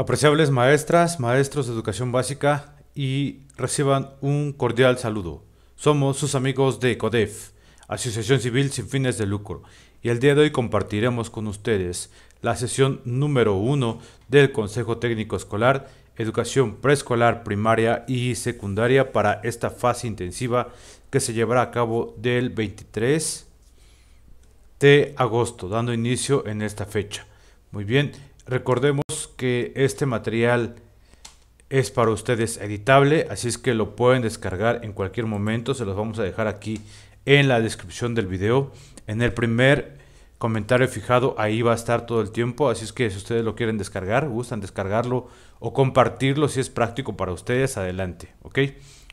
Apreciables maestras, maestros de educación básica y reciban un cordial saludo. Somos sus amigos de CODEF, Asociación Civil sin fines de lucro, y el día de hoy compartiremos con ustedes la sesión número 1 del Consejo Técnico Escolar, Educación Preescolar, Primaria y Secundaria para esta fase intensiva que se llevará a cabo del 23 de agosto, dando inicio en esta fecha. Muy bien, recordemos que este material es para ustedes editable, así es que lo pueden descargar en cualquier momento, se los vamos a dejar aquí en la descripción del video, en el primer comentario fijado, ahí va a estar todo el tiempo, así es que si ustedes lo quieren descargar, gustan descargarlo o compartirlo si es práctico para ustedes, adelante, ¿ok?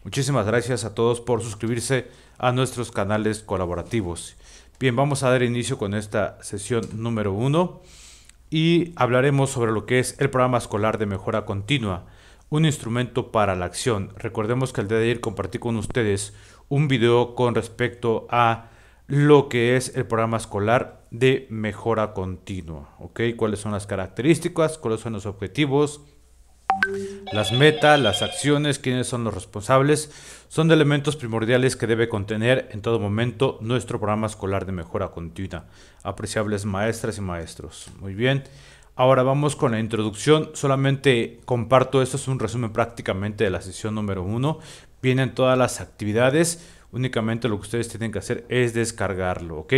Muchísimas gracias a todos por suscribirse a nuestros canales colaborativos. Bien, vamos a dar inicio con esta sesión número uno y hablaremos sobre lo que es el programa escolar de mejora continua, un instrumento para la acción. Recordemos que el día de ayer compartí con ustedes un video con respecto a lo que es el programa escolar de mejora continua, ¿ok? ¿Cuáles son las características? ¿Cuáles son los objetivos? Las metas, las acciones, quiénes son los responsables, son elementos primordiales que debe contener en todo momento nuestro programa escolar de mejora continua. Apreciables maestras y maestros. Muy bien. Ahora vamos con la introducción. Solamente comparto esto, es un resumen prácticamente de la sesión número uno. Vienen todas las actividades, únicamente lo que ustedes tienen que hacer es descargarlo, ¿ok?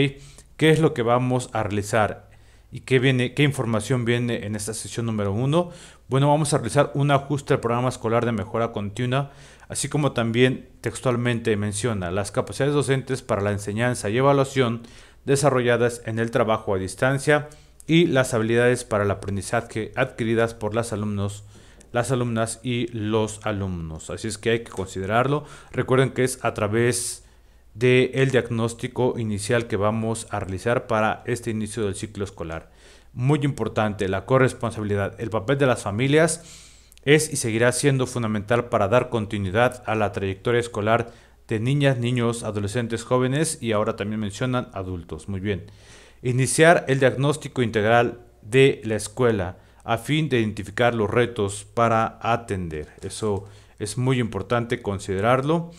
¿Qué es lo que vamos a realizar? ¿Y qué, viene, qué información viene en esta sesión número uno? Bueno, vamos a realizar un ajuste al programa escolar de mejora continua, así como también textualmente menciona las capacidades docentes para la enseñanza y evaluación desarrolladas en el trabajo a distancia y las habilidades para el aprendizaje adquiridas por alumnos las alumnas y los alumnos. Así es que hay que considerarlo. Recuerden que es a través del el diagnóstico inicial que vamos a realizar para este inicio del ciclo escolar muy importante, la corresponsabilidad. El papel de las familias es y seguirá siendo fundamental para dar continuidad a la trayectoria escolar de niñas, niños, adolescentes, jóvenes y ahora también mencionan adultos. Muy bien. Iniciar el diagnóstico integral de la escuela a fin de identificar los retos para atender. Eso es muy importante considerarlo.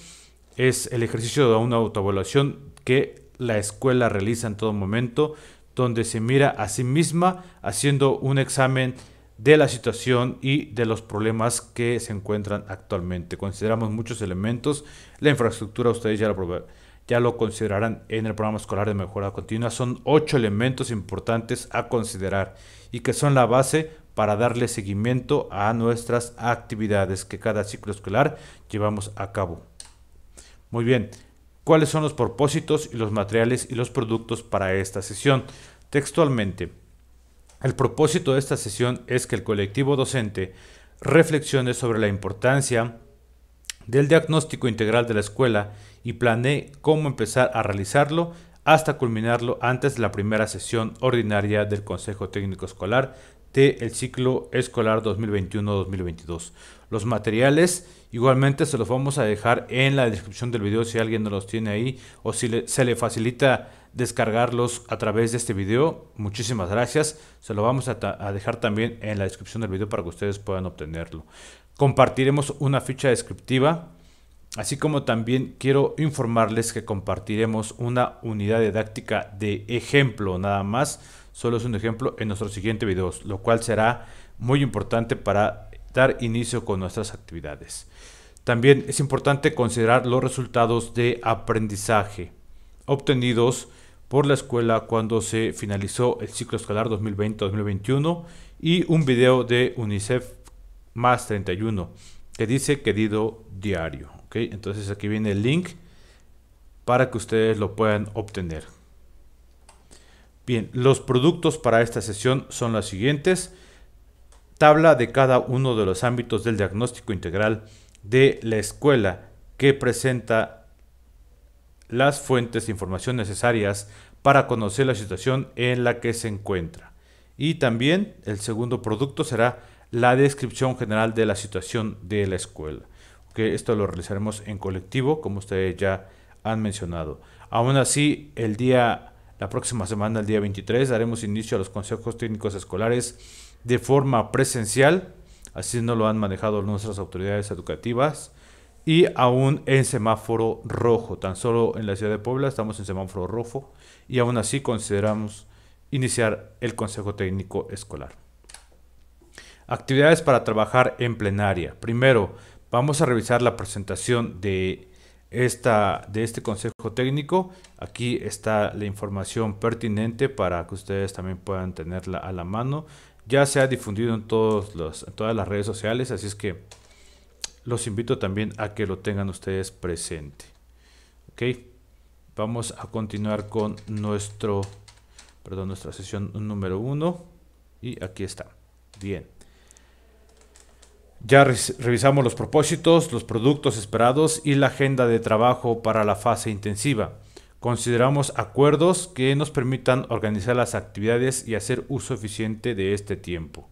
Es el ejercicio de una autoevaluación que la escuela realiza en todo momento donde se mira a sí misma haciendo un examen de la situación y de los problemas que se encuentran actualmente. Consideramos muchos elementos. La infraestructura, ustedes ya lo, ya lo considerarán en el programa escolar de mejora continua. Son ocho elementos importantes a considerar y que son la base para darle seguimiento a nuestras actividades que cada ciclo escolar llevamos a cabo. Muy bien, cuáles son los propósitos y los materiales y los productos para esta sesión. Textualmente, el propósito de esta sesión es que el colectivo docente reflexione sobre la importancia del diagnóstico integral de la escuela y planee cómo empezar a realizarlo hasta culminarlo antes de la primera sesión ordinaria del Consejo Técnico Escolar del ciclo escolar 2021-2022. Los materiales igualmente se los vamos a dejar en la descripción del video si alguien no los tiene ahí o si se le facilita descargarlos a través de este video. Muchísimas gracias. Se lo vamos a, a, dejar también en la descripción del video para que ustedes puedan obtenerlo. Compartiremos una ficha descriptiva Así como también quiero informarles que compartiremos una unidad didáctica de ejemplo, nada más, solo es un ejemplo en nuestro siguiente videos, lo cual será muy importante para dar inicio con nuestras actividades. También es importante considerar los resultados de aprendizaje obtenidos por la escuela cuando se finalizó el ciclo escolar 2020-2021 y un video de UNICEF más 31 que dice querido diario ok entonces aquí viene el link para que ustedes lo puedan obtener bien los productos para esta sesión son los siguientes tabla de cada uno de los ámbitos del diagnóstico integral de la escuela que presenta las fuentes de información necesarias para conocer la situación en la que se encuentra. Y también el segundo producto será la descripción general de la situación de la escuela que esto lo realizaremos en colectivo, como ustedes ya han mencionado. Aún así, el día, la próxima semana, el día 23, daremos inicio a los consejos técnicos escolares de forma presencial, así no lo han manejado nuestras autoridades educativas, y aún en semáforo rojo. Tan solo en la ciudad de Puebla estamos en semáforo rojo y aún así consideramos iniciar el consejo técnico escolar. Actividades para trabajar en plenaria. Primero, Vamos a revisar la presentación de, esta, de este consejo técnico. Aquí está la información pertinente para que ustedes también puedan tenerla a la mano. Ya se ha difundido en, todos los, todas las redes sociales, así es que los invito también a que lo tengan ustedes presente. Ok, vamos a continuar con nuestro, perdón, nuestra sesión número uno y aquí está. Bien. Ya revisamos los propósitos, los productos esperados y la agenda de trabajo para la fase intensiva. Consideramos acuerdos que nos permitan organizar las actividades y hacer uso eficiente de este tiempo.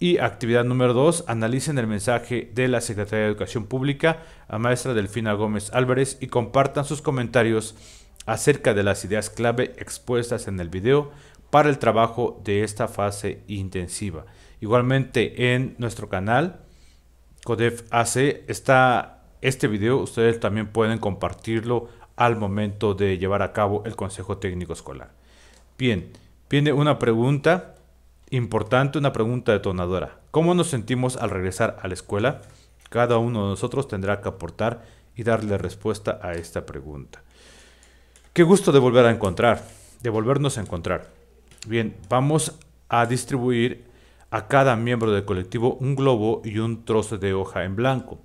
Y actividad número 2, analicen el mensaje de la Secretaría de Educación Pública a maestra Delfina Gómez Álvarez y compartan sus comentarios acerca de las ideas clave expuestas en el video para el trabajo de esta fase intensiva. Igualmente en nuestro canal, Codef AC, está este video. Ustedes también pueden compartirlo al momento de llevar a cabo el consejo técnico escolar. Bien, viene una pregunta importante, una pregunta detonadora. ¿Cómo nos sentimos al regresar a la escuela? Cada uno de nosotros tendrá que aportar y darle respuesta a esta pregunta. Qué gusto de volver a encontrar, de volvernos a encontrar. Bien, vamos a distribuir a cada miembro del colectivo un globo y un trozo de hoja en blanco.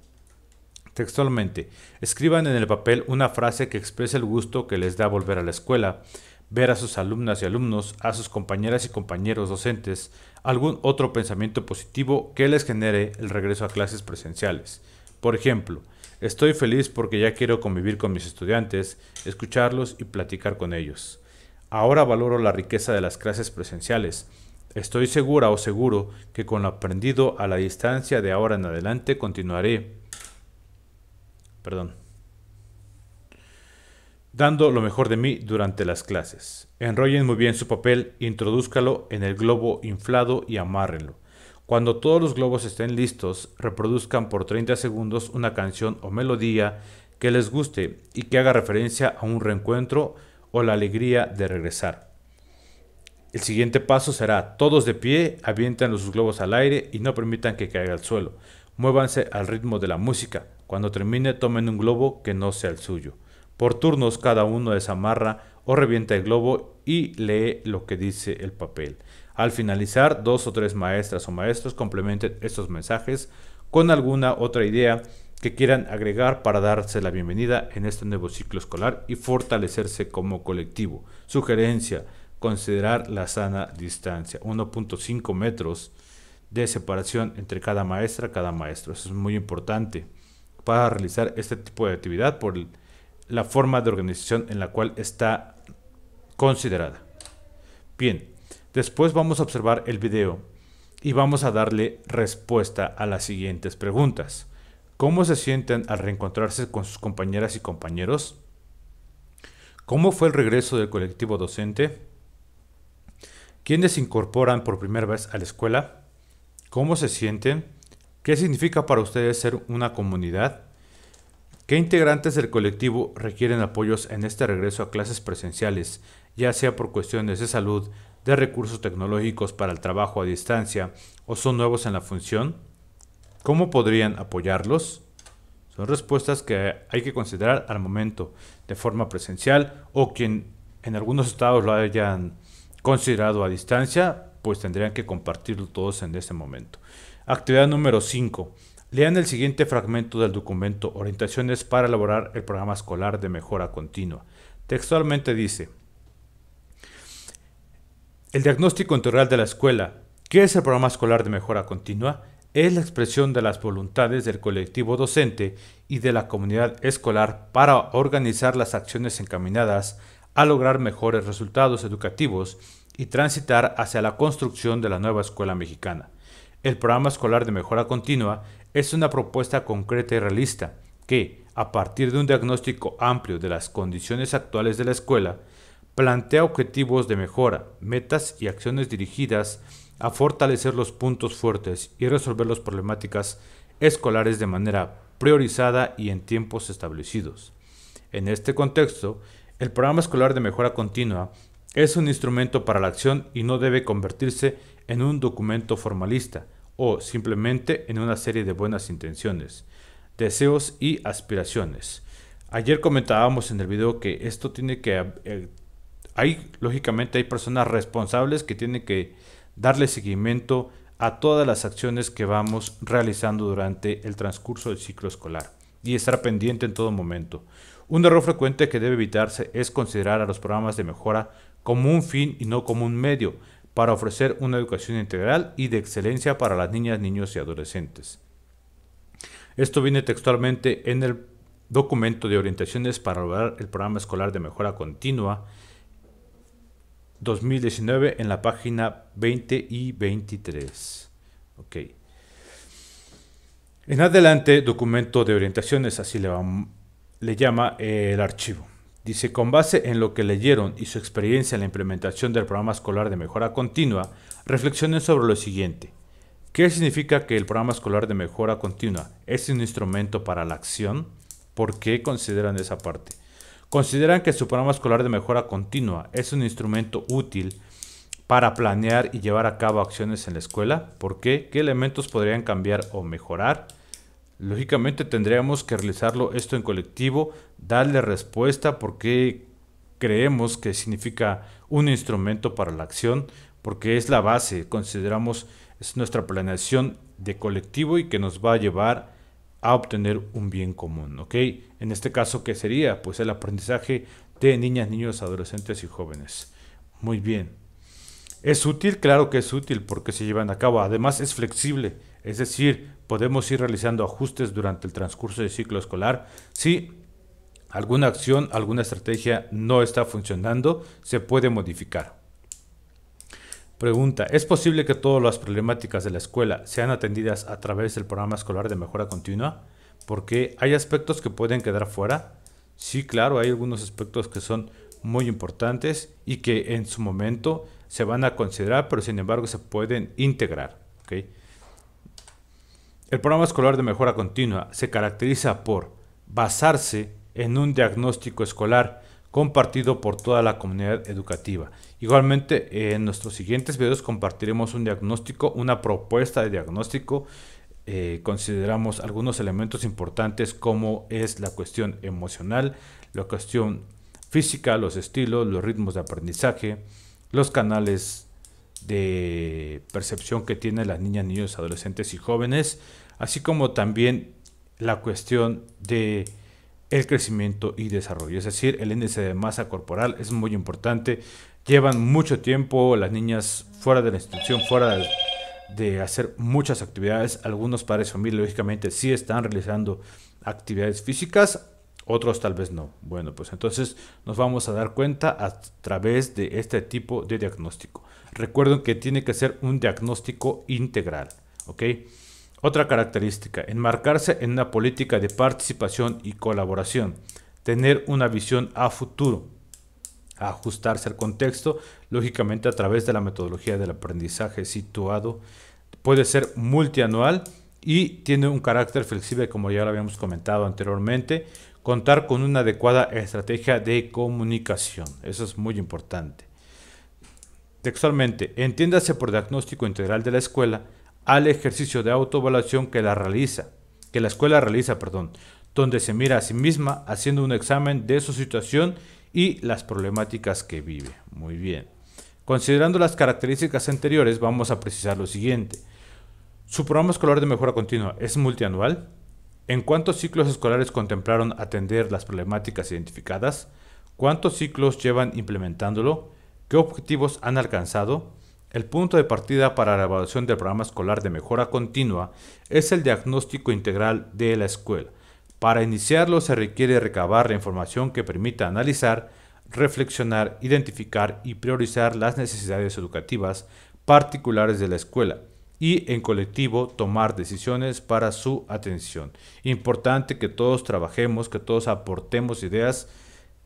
Textualmente, escriban en el papel una frase que exprese el gusto que les da volver a la escuela, ver a sus alumnas y alumnos, a sus compañeras y compañeros docentes, algún otro pensamiento positivo que les genere el regreso a clases presenciales. Por ejemplo, estoy feliz porque ya quiero convivir con mis estudiantes, escucharlos y platicar con ellos. Ahora valoro la riqueza de las clases presenciales Estoy segura o seguro que con lo aprendido a la distancia de ahora en adelante continuaré. Perdón. Dando lo mejor de mí durante las clases. Enrollen muy bien su papel, introdúzcalo en el globo inflado y amárrenlo. Cuando todos los globos estén listos, reproduzcan por 30 segundos una canción o melodía que les guste y que haga referencia a un reencuentro o la alegría de regresar. El siguiente paso será, todos de pie, avientan los globos al aire y no permitan que caiga al suelo. Muévanse al ritmo de la música. Cuando termine, tomen un globo que no sea el suyo. Por turnos cada uno desamarra o revienta el globo y lee lo que dice el papel. Al finalizar, dos o tres maestras o maestros complementen estos mensajes con alguna otra idea que quieran agregar para darse la bienvenida en este nuevo ciclo escolar y fortalecerse como colectivo. Sugerencia, considerar la sana distancia, 1.5 metros de separación entre cada maestra, cada maestro. Eso es muy importante para realizar este tipo de actividad por la forma de organización en la cual está considerada. Bien, después vamos a observar el video y vamos a darle respuesta a las siguientes preguntas. ¿Cómo se sienten al reencontrarse con sus compañeras y compañeros? ¿Cómo fue el regreso del colectivo docente? quiénes se incorporan por primera vez a la escuela, cómo se sienten, qué significa para ustedes ser una comunidad, qué integrantes del colectivo requieren apoyos en este regreso a clases presenciales, ya sea por cuestiones de salud, de recursos tecnológicos para el trabajo a distancia o son nuevos en la función, cómo podrían apoyarlos. Son respuestas que hay que considerar al momento, de forma presencial o quien en algunos estados lo hayan considerado a distancia, pues tendrían que compartirlo todos en ese momento. Actividad número 5. Lean el siguiente fragmento del documento Orientaciones para elaborar el programa escolar de mejora continua. Textualmente dice, el diagnóstico integral de la escuela, ¿qué es el programa escolar de mejora continua? Es la expresión de las voluntades del colectivo docente y de la comunidad escolar para organizar las acciones encaminadas a lograr mejores resultados educativos y transitar hacia la construcción de la nueva escuela mexicana. El programa escolar de mejora continua es una propuesta concreta y realista que, a partir de un diagnóstico amplio de las condiciones actuales de la escuela, plantea objetivos de mejora, metas y acciones dirigidas a fortalecer los puntos fuertes y resolver las problemáticas escolares de manera priorizada y en tiempos establecidos. En este contexto, el programa escolar de mejora continua es un instrumento para la acción y no debe convertirse en un documento formalista o simplemente en una serie de buenas intenciones, deseos y aspiraciones. Ayer comentábamos en el video que esto tiene que... Eh, hay, lógicamente, hay personas responsables que tienen que darle seguimiento a todas las acciones que vamos realizando durante el transcurso del ciclo escolar y estar pendiente en todo momento. Un error frecuente que debe evitarse es considerar a los programas de mejora como un fin y no como un medio para ofrecer una educación integral y de excelencia para las niñas, niños y adolescentes. Esto viene textualmente en el documento de orientaciones para lograr el programa escolar de mejora continua 2019 en la página 20 y 23. En adelante, documento de orientaciones, así le vamos le llama eh, el archivo. Dice, con base en lo que leyeron y su experiencia en la implementación del programa escolar de mejora continua, reflexionen sobre lo siguiente. ¿Qué significa que el programa escolar de mejora continua es un instrumento para la acción? ¿Por qué consideran esa parte? Consideran que su programa escolar de mejora continua es un instrumento útil para planear y llevar a cabo acciones en la escuela. ¿Por qué? ¿Qué elementos podrían cambiar o mejorar? Lógicamente tendríamos que realizarlo esto en colectivo, darle respuesta porque creemos que significa un instrumento para la acción, porque es la base, consideramos es nuestra planeación de colectivo y que nos va a llevar a obtener un bien común, ¿ok? En este caso, ¿qué sería? Pues el aprendizaje de niñas, niños, adolescentes y jóvenes. Muy bien. ¿Es útil? Claro que es útil porque se llevan a cabo. Además, es flexible es decir, podemos ir realizando ajustes durante el transcurso del ciclo escolar si alguna acción, alguna estrategia no está funcionando, se puede modificar. Pregunta, ¿es posible que todas las problemáticas de la escuela sean atendidas a través del programa escolar de mejora continua? Porque hay aspectos que pueden quedar fuera. Sí, claro, hay algunos aspectos que son muy importantes y que en su momento se van a considerar, pero sin embargo se pueden integrar. El programa escolar de mejora continua se caracteriza por basarse en un diagnóstico escolar compartido por toda la comunidad educativa. Igualmente, en nuestros siguientes videos compartiremos un diagnóstico, una propuesta de diagnóstico. Eh, consideramos algunos elementos importantes como es la cuestión emocional, la cuestión física, los estilos, los ritmos de aprendizaje, los canales de percepción que tienen las niñas, niños, adolescentes y jóvenes, así como también la cuestión de el crecimiento y desarrollo. Es decir, el índice de masa corporal es muy importante. Llevan mucho tiempo las niñas fuera de la institución, fuera de, hacer muchas actividades. Algunos padres familiares lógicamente, sí están realizando actividades físicas otros tal vez no. Bueno, pues entonces nos vamos a dar cuenta a través de este tipo de diagnóstico. Recuerden que tiene que ser un diagnóstico integral, ¿ok? Otra característica, enmarcarse en una política de participación y colaboración, tener una visión a futuro, ajustarse al contexto, lógicamente a través de la metodología del aprendizaje situado, puede ser multianual y tiene un carácter flexible como ya lo habíamos comentado anteriormente, contar con una adecuada estrategia de comunicación. Eso es muy importante. Textualmente, entiéndase por diagnóstico integral de la escuela al ejercicio de autoevaluación que la realiza, que la escuela realiza, perdón, donde se mira a sí misma haciendo un examen de su situación y las problemáticas que vive. Muy bien. Considerando las características anteriores, vamos a precisar lo siguiente. Su programa escolar de mejora continua es multianual, ¿En cuántos ciclos escolares contemplaron atender las problemáticas identificadas? ¿Cuántos ciclos llevan implementándolo? ¿Qué objetivos han alcanzado? El punto de partida para la evaluación del programa escolar de mejora continua es el diagnóstico integral de la escuela. Para iniciarlo se requiere recabar la información que permita analizar, reflexionar, identificar y priorizar las necesidades educativas particulares de la escuela y en colectivo tomar decisiones para su atención. Importante que todos trabajemos, que todos aportemos ideas.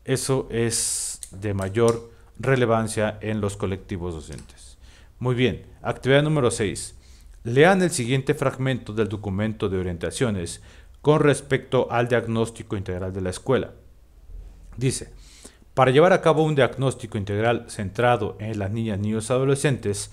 Eso es de mayor relevancia en los colectivos docentes. Muy bien, actividad número 6. Lean el siguiente fragmento del documento de orientaciones con respecto al diagnóstico integral de la escuela. Dice, para llevar a cabo un diagnóstico integral centrado en las niñas, niños, adolescentes,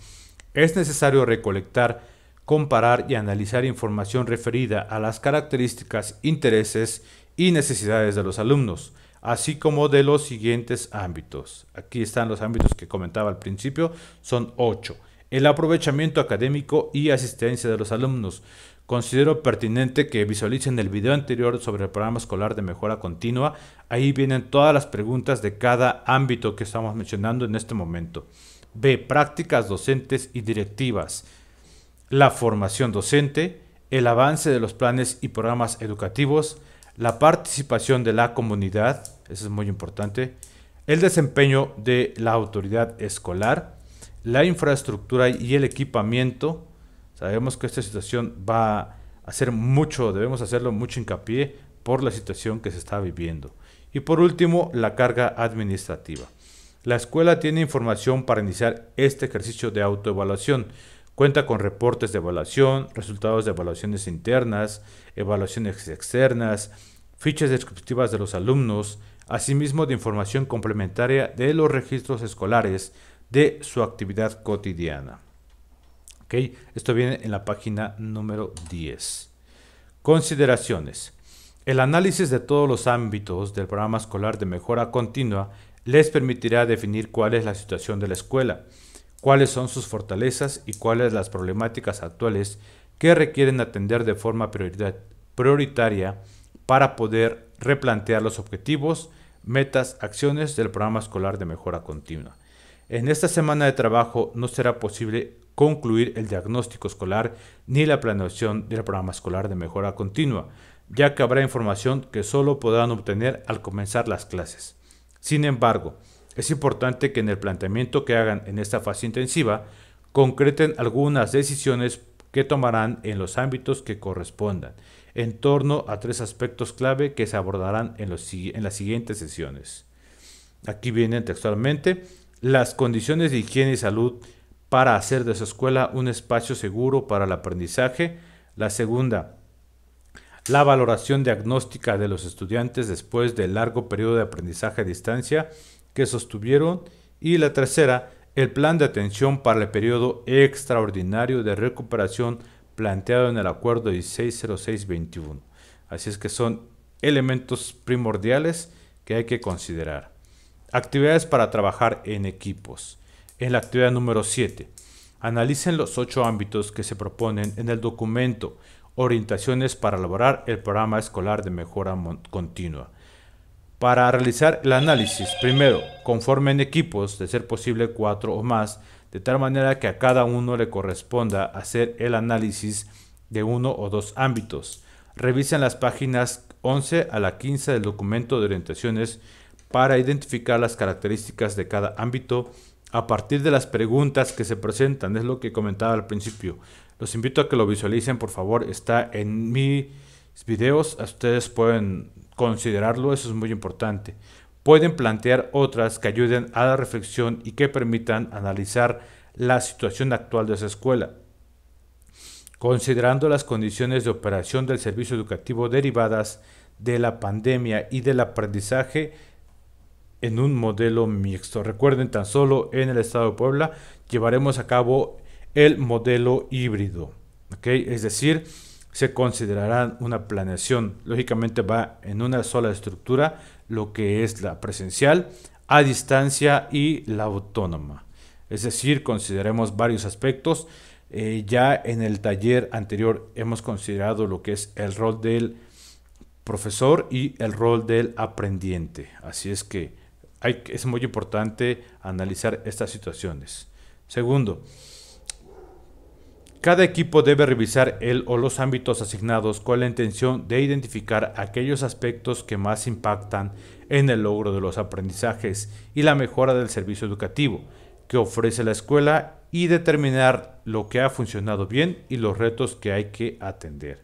es necesario recolectar, comparar y analizar información referida a las características, intereses y necesidades de los alumnos, así como de los siguientes ámbitos. Aquí están los ámbitos que comentaba al principio, son ocho. El aprovechamiento académico y asistencia de los alumnos. Considero pertinente que visualicen el video anterior sobre el programa escolar de mejora continua. Ahí vienen todas las preguntas de cada ámbito que estamos mencionando en este momento. B. Prácticas docentes y directivas. La formación docente, el avance de los planes y programas educativos, la participación de la comunidad, eso es muy importante, el desempeño de la autoridad escolar, la infraestructura y el equipamiento. Sabemos que esta situación va a hacer mucho, debemos hacerlo mucho hincapié por la situación que se está viviendo. Y por último, la carga administrativa. La escuela tiene información para iniciar este ejercicio de autoevaluación. Cuenta con reportes de evaluación, resultados de evaluaciones internas, evaluaciones externas, fichas descriptivas de los alumnos, asimismo de información complementaria de los registros escolares de su actividad cotidiana. Esto viene en la página número 10. Consideraciones. El análisis de todos los ámbitos del programa escolar de mejora continua les permitirá definir cuál es la situación de la escuela, cuáles son sus fortalezas y cuáles las problemáticas actuales que requieren atender de forma prioritaria para poder replantear los objetivos, metas, acciones del programa escolar de mejora continua. En esta semana de trabajo no será posible concluir el diagnóstico escolar ni la planeación del programa escolar de mejora continua, ya que habrá información que solo podrán obtener al comenzar las clases. Sin embargo, es importante que en el planteamiento que hagan en esta fase intensiva concreten algunas decisiones que tomarán en los ámbitos que correspondan, en torno a tres aspectos clave que se abordarán en, las siguientes sesiones. Aquí vienen textualmente las condiciones de higiene y salud para hacer de su escuela un espacio seguro para el aprendizaje. La segunda, la valoración diagnóstica de los estudiantes después del largo periodo de aprendizaje a distancia que sostuvieron y la tercera, el plan de atención para el periodo extraordinario de recuperación planteado en el acuerdo 160621. Así es que son elementos primordiales que hay que considerar. Actividades para trabajar en equipos. En la actividad número 7, analicen los ocho ámbitos que se proponen en el documento orientaciones para elaborar el programa escolar de mejora continua. Para realizar el análisis, primero, conformen equipos, de ser posible cuatro o más, de tal manera que a cada uno le corresponda hacer el análisis de uno o dos ámbitos. Revisen las páginas 11 a la 15 del documento de orientaciones para identificar las características de cada ámbito a partir de las preguntas que se presentan. Es lo que comentaba al principio. Los invito a que lo visualicen, por favor. Está en mis videos. Ustedes pueden considerarlo, eso es muy importante. Pueden plantear otras que ayuden a la reflexión y que permitan analizar la situación actual de esa escuela. Considerando las condiciones de operación del servicio educativo derivadas de la pandemia y del aprendizaje, en un modelo mixto. Recuerden, tan solo en el estado de Puebla llevaremos a cabo el modelo híbrido. Es decir, se considerará una planeación. Lógicamente va en una sola estructura, lo que es la presencial, a distancia y la autónoma. Es decir, consideremos varios aspectos. Eh, ya en el taller anterior hemos considerado lo que es el rol del profesor y el rol del aprendiente. Así es que es muy importante analizar estas situaciones. Segundo, cada equipo debe revisar el o los ámbitos asignados con la intención de identificar aquellos aspectos que más impactan en el logro de los aprendizajes y la mejora del servicio educativo que ofrece la escuela y determinar lo que ha funcionado bien y los retos que hay que atender.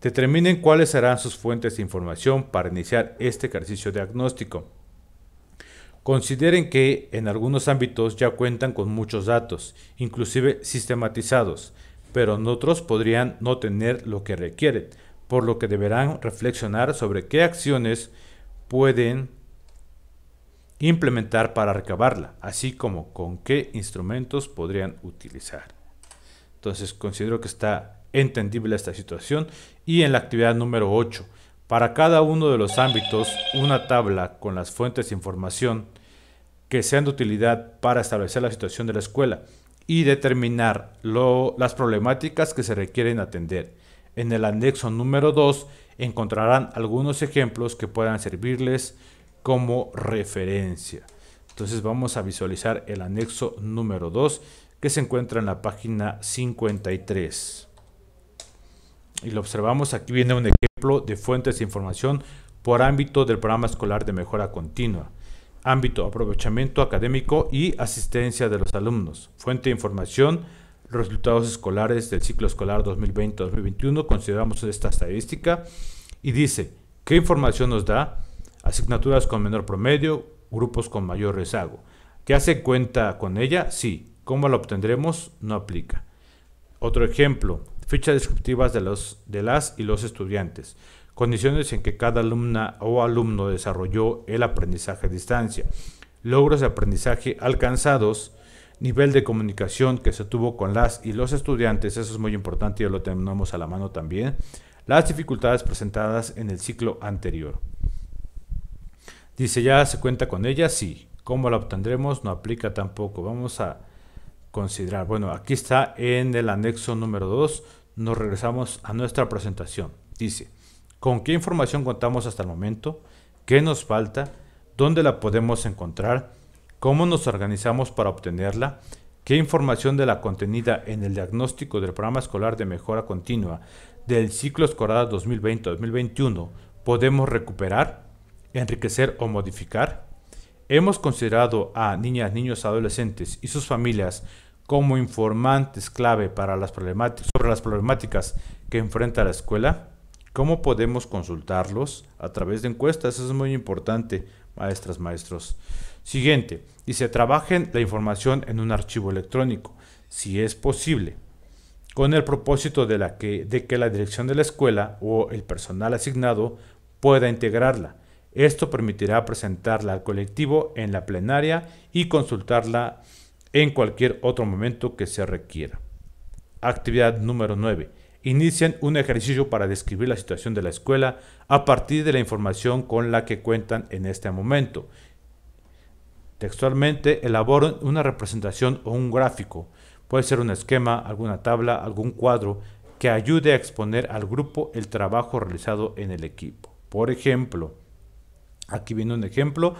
Determinen cuáles serán sus fuentes de información para iniciar este ejercicio diagnóstico. Consideren que en algunos ámbitos ya cuentan con muchos datos, inclusive sistematizados, pero en otros podrían no tener lo que requieren, por lo que deberán reflexionar sobre qué acciones pueden implementar para recabarla, así como con qué instrumentos podrían utilizar. Entonces considero que está entendible esta situación y en la actividad número 8 para cada uno de los ámbitos, una tabla con las fuentes de información que sean de utilidad para establecer la situación de la escuela y determinar las problemáticas que se requieren atender. En el anexo número 2 encontrarán algunos ejemplos que puedan servirles como referencia. Entonces vamos a visualizar el anexo número 2 que se encuentra en la página 53. Y lo observamos, aquí viene un de fuentes de información por ámbito del programa escolar de mejora continua, ámbito aprovechamiento académico y asistencia de los alumnos, fuente de información resultados escolares del ciclo escolar 2020-2021, consideramos esta estadística y dice, ¿qué información nos da? Asignaturas con menor promedio, grupos con mayor rezago. ¿Qué hace cuenta con ella? Sí. ¿Cómo la obtendremos? No aplica. Otro ejemplo, fichas descriptivas de, los, de las y los estudiantes, condiciones en que cada alumna o alumno desarrolló el aprendizaje a distancia, logros de aprendizaje alcanzados, nivel de comunicación que se tuvo con las y los estudiantes, eso es muy importante y lo tenemos a la mano también, las dificultades presentadas en el ciclo anterior. Dice, ¿ya se cuenta con ella? Sí. ¿Cómo la obtendremos? No aplica tampoco. Vamos a considerar. Bueno, aquí está en el anexo número 2 nos regresamos a nuestra presentación. Dice, ¿con qué información contamos hasta el momento? ¿Qué nos falta? ¿Dónde la podemos encontrar? ¿Cómo nos organizamos para obtenerla? ¿Qué información de la contenida en el diagnóstico del programa escolar de mejora continua del ciclo escolar 2020-2021 podemos recuperar, enriquecer o modificar? Hemos considerado a niñas, niños, adolescentes y sus familias como informantes clave para las problemáticas las problemáticas que enfrenta la escuela? ¿Cómo podemos consultarlos? A través de encuestas, eso es muy importante, maestras, maestros. Siguiente, y se trabajen la información en un archivo electrónico, si es posible, con el propósito de, la que, de que la dirección de la escuela o el personal asignado pueda integrarla. Esto permitirá presentarla al colectivo en la plenaria y consultarla en cualquier otro momento que se requiera. Actividad número 9. Inician un ejercicio para describir la situación de la escuela a partir de la información con la que cuentan en este momento. Textualmente, elaboran una representación o un gráfico. Puede ser un esquema, alguna tabla, algún cuadro que ayude a exponer al grupo el trabajo realizado en el equipo. Por ejemplo, aquí viene un ejemplo,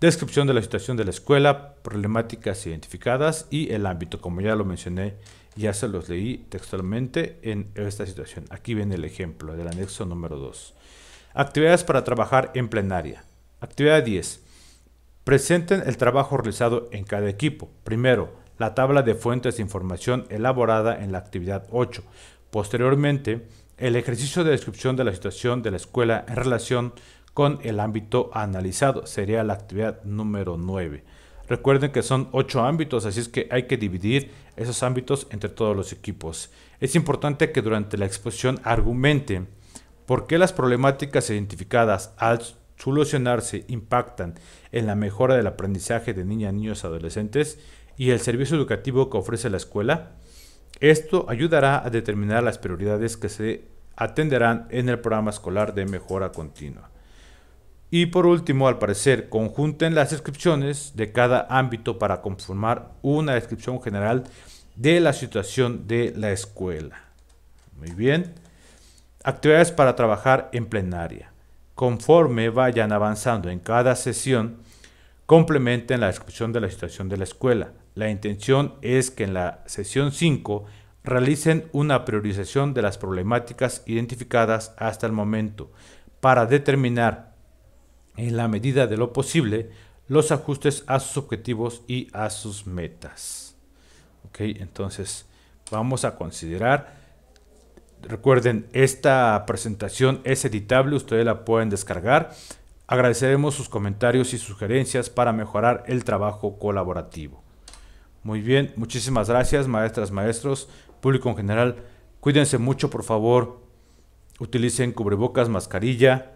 descripción de la situación de la escuela, problemáticas identificadas y el ámbito, como ya lo mencioné ya se los leí textualmente en esta situación. Aquí viene el ejemplo del anexo número 2. Actividades para trabajar en plenaria. Actividad 10. Presenten el trabajo realizado en cada equipo. Primero, la tabla de fuentes de información elaborada en la actividad 8. Posteriormente, el ejercicio de descripción de la situación de la escuela en relación con el ámbito analizado. Sería la actividad número 9. Recuerden que son 8 ámbitos, así es que hay que dividir esos ámbitos entre todos los equipos. Es importante que durante la exposición argumente por qué las problemáticas identificadas al solucionarse impactan en la mejora del aprendizaje de niñas, niños, adolescentes y el servicio educativo que ofrece la escuela. Esto ayudará a determinar las prioridades que se atenderán en el programa escolar de mejora continua. Y por último, al parecer, conjunten las descripciones de cada ámbito para conformar una descripción general de la situación de la escuela. Muy bien. Actividades para trabajar en plenaria. Conforme vayan avanzando en cada sesión, complementen la descripción de la situación de la escuela. La intención es que en la sesión 5 realicen una priorización de las problemáticas identificadas hasta el momento para determinar en la medida de lo posible, los ajustes a sus objetivos y a sus metas. Ok, entonces vamos a considerar. Recuerden, esta presentación es editable, ustedes la pueden descargar. Agradeceremos sus comentarios y sugerencias para mejorar el trabajo colaborativo. Muy bien, muchísimas gracias, maestras, maestros, público en general. Cuídense mucho, por favor. Utilicen cubrebocas, mascarilla,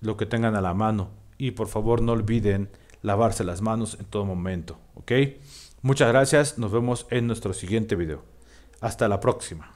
lo que tengan a la mano y por favor no olviden lavarse las manos en todo momento, ¿ok? Muchas gracias, nos vemos en nuestro siguiente video. Hasta la próxima.